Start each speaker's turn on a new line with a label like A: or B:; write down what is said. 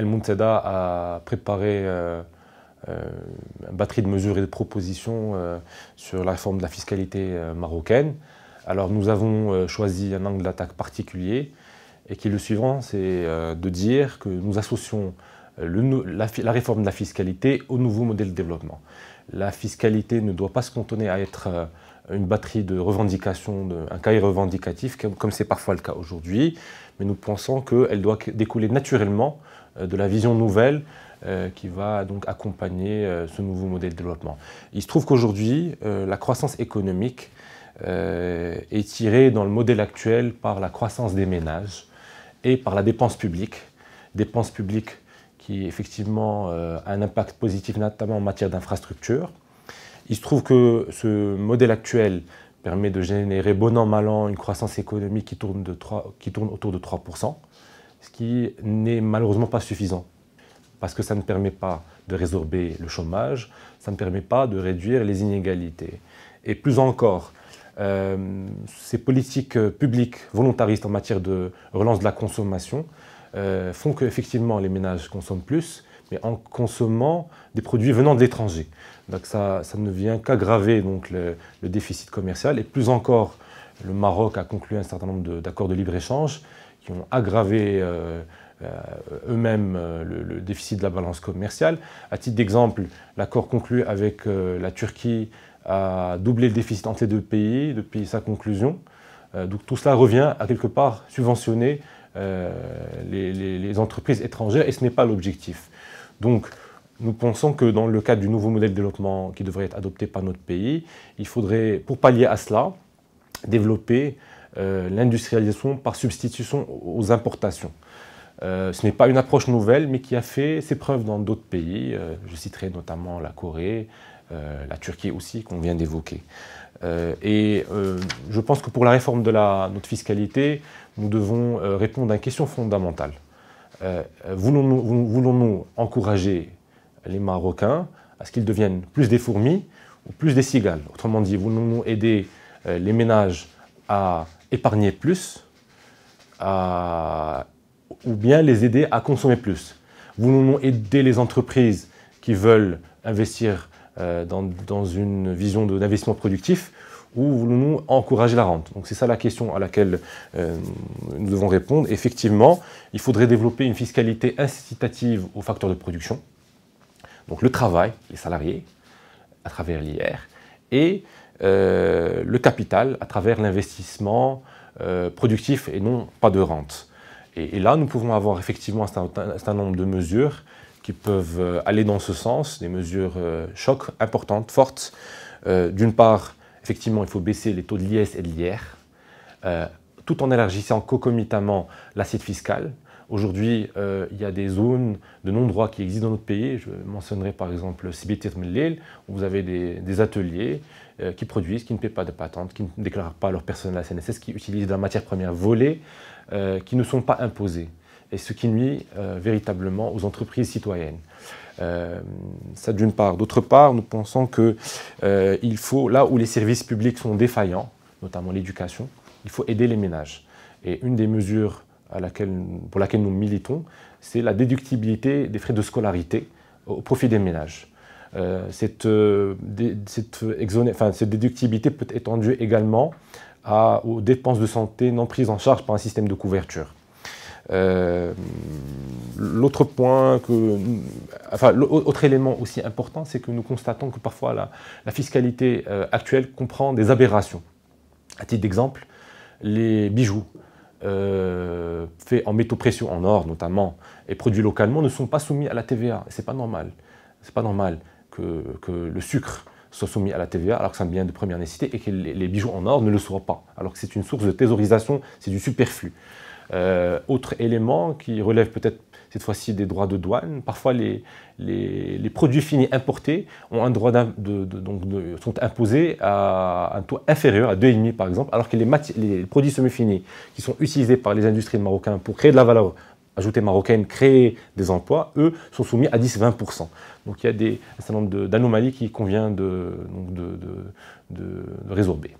A: El Mounceda a préparé euh, euh, une batterie de mesures et de propositions euh, sur la réforme de la fiscalité marocaine. Alors nous avons choisi un angle d'attaque particulier et qui est le suivant, c'est de dire que nous associons la, réforme de la fiscalité au nouveau modèle de développement. La fiscalité ne doit pas se contenir à être euh, une batterie de revendications, de, un cahier revendicatif, comme c'est parfois le cas aujourd'hui, mais nous pensons qu'elle doit découler naturellement euh, de la vision nouvelle euh, qui va donc accompagner ce nouveau modèle de développement. Il se trouve qu'aujourd'hui, la croissance économique est tirée dans le modèle actuel par la croissance des ménages et par la dépense publique, dépense publique effectivement euh, un impact positif, notamment en matière d'infrastructure. Il se trouve que ce modèle actuel permet de générer bon an, mal an une croissance économique qui tourne, autour de 3%, ce qui n'est malheureusement pas suffisant, parce que ça ne permet pas de résorber le chômage, ça ne permet pas de réduire les inégalités. Et plus encore, euh, ces politiques publiques volontaristes en matière de relance de la consommation euh, font qu'effectivement les ménages consomment plus, mais en consommant des produits venant de l'étranger. Donc ça, ça, ne vient qu'aggraver donc le, déficit commercial. Et plus encore, le Maroc a conclu un certain nombre d'accords de, libre-échange qui ont aggravé euh, euh, eux-mêmes le, déficit de la balance commerciale. À titre d'exemple, l'accord conclu avec la Turquie a doublé le déficit entre les deux pays depuis sa conclusion. donc tout cela revient à quelque part subventionner euh, les, les, entreprises étrangères et ce n'est pas l'objectif. Donc, nous pensons que dans le cadre du nouveau modèle de développement qui devrait être adopté par notre pays, il faudrait, pour pallier à cela, développer euh, l'industrialisation par substitution aux importations. Euh, ce n'est pas une approche nouvelle, mais qui a fait ses preuves dans d'autres pays. je citerai notamment la Corée, euh, la Turquie aussi, qu'on vient d'évoquer. Euh, et euh, je pense que pour la réforme de la, notre fiscalité, nous devons répondre à une question fondamentale. voulons-nous encourager les Marocains à ce qu'ils deviennent plus des fourmis ou plus des cigales Autrement dit, voulons-nous aider les ménages à épargner plus ou bien les aider à consommer plus Voulons-nous aider les entreprises qui veulent investir euh, dans, une vision d'investissement productif ou voulons-nous encourager la rente Donc c'est ça la question à laquelle euh, nous devons répondre. Effectivement, il faudrait développer une fiscalité incitative aux facteurs de production, donc le travail, les salariés, à travers l'IR, et euh, le capital à travers l'investissement productif et non pas de rente. Et, et, là, nous pouvons avoir effectivement un certain nombre de mesures peuvent euh, aller dans ce sens, des mesures euh, choc importantes, fortes. Euh, d'une part, effectivement, il faut baisser les taux de l'IS et de l'IR, tout en élargissant concomitamment l'assiette fiscale. Aujourd'hui, il y a des zones de non-droit qui existent dans notre pays. Je mentionnerai par exemple le où vous avez des, ateliers qui produisent, qui ne paient pas de patente, qui ne déclarent pas leur personnel à la CNSS, qui utilisent de la matière première volée, qui ne sont pas imposées et ce qui nuit euh, véritablement aux entreprises citoyennes. Euh, ça d'une part. D'autre part, nous pensons que euh, il faut, là où les services publics sont défaillants, notamment l'éducation, il faut aider les ménages. Et une des mesures à laquelle, pour laquelle nous militons, c'est la déductibilité des frais de scolarité au profit des ménages. Cette, déductibilité peut être étendue également aux dépenses de santé non prises en charge par un système de couverture. Euh, l'autre point élément aussi important, c'est que nous constatons que parfois la, fiscalité euh, actuelle comprend des aberrations. À titre d'exemple, les bijoux euh, faits en métaux précieux, en or notamment, et produits localement, ne sont pas soumis à la TVA. C'est pas normal. C'est pas normal que, le sucre soit soumis à la TVA alors que c'est un bien de première nécessité et que les, les bijoux en or ne le soient pas. Alors que c'est une source de thésaurisation, c'est du superflu. Euh, autre élément qui relève peut-être cette fois-ci des droits de douane. Parfois, les, produits finis importés ont un droit sont imposés à un taux inférieur, à 2,5 par exemple, alors que les, produits semi-finis qui sont utilisés par les industries marocaines pour créer de la valeur ajoutée marocaine, créer des emplois, eux, sont soumis à 10-20%. Donc il y a un certain nombre d'anomalies qu'il convient de résorber.